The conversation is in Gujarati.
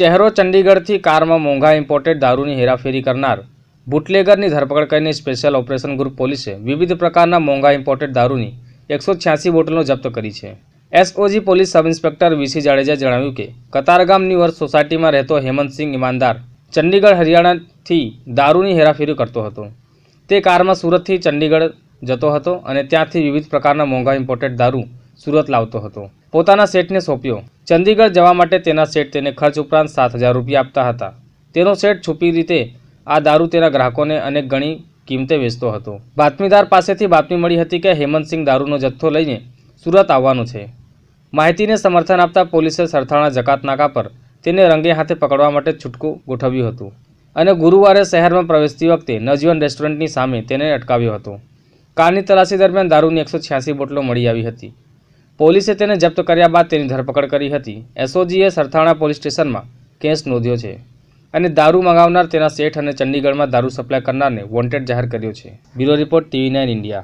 ચહેરો ચંડીગઢથી કારમાં મોંઘા ઇમ્પોર્ટેડ દારૂની હેરાફેરી કરનાર બુટલેગરની ધરપકડ કરીને સ્પેશિયલ ઓપરેશન ગ્રુપ પોલીસે વિવિધ પ્રકારના મોંઘા ઇમ્પોર્ટેડ દારૂની એકસો છ્યાસી બોટલો જપ્ત કરી છે SOG police sub inspector VC Jadeja જણાવ્યું કે કતારગામ વર્ષ સોસાયટીમાં રહેતો હેમંતસિંહ ઇમાનદાર ચંડીગઢ હરિયાણાથી દારૂની હેરાફેરી કરતો હતો તે કારમાં સુરતથી ચંડીગઢ જતો હતો અને ત્યાંથી વિવિધ પ્રકારના મોંઘા ઇમ્પોર્ટેડ દારૂ સુરત લાવતો હતો પોતાના શેઠને સોંપ્યો ચંદીગઢ જવા માટે તેના શેઠ તેને ખર્ચ ઉપરાંત સાત હજાર રૂપિયા આપતા હતા તેનો શેઠ છુપી રીતે આ દારૂ તેના ગ્રાહકોને અનેક ગણી કિંમતે વેચતો હતો બાતમીદાર પાસેથી બાતમી મળી હતી કે હેમંતસિંહ દારૂનો જથ્થો લઈને સુરત આવવાનું છે માહિતીને સમર્થન આપતા પોલીસે સરથાણા જકાતનાકા પર તેને રંગે હાથે પકડવા માટે છૂટકું ગોઠવ્યું હતું અને ગુરુવારે શહેરમાં પ્રવેશતી વખતે નજીવન રેસ્ટોરન્ટની સામે તેને અટકાવ્યો હતો કારની તલાશી દરમિયાન દારૂની એકસો બોટલો મળી આવી હતી પોલીસે તેને જપ્ત કર્યા બાદ તેની ધરપકડ કરી હતી એસઓજીએ સરથાણા પોલીસ સ્ટેશનમાં કેસ નોંધ્યો છે અને દારૂ મંગાવનાર તેના શેઠ અને ચંડીગઢમાં દારૂ સપ્લાય કરનારને વોન્ટેડ જાહેર કર્યો છે bureau report TV nine India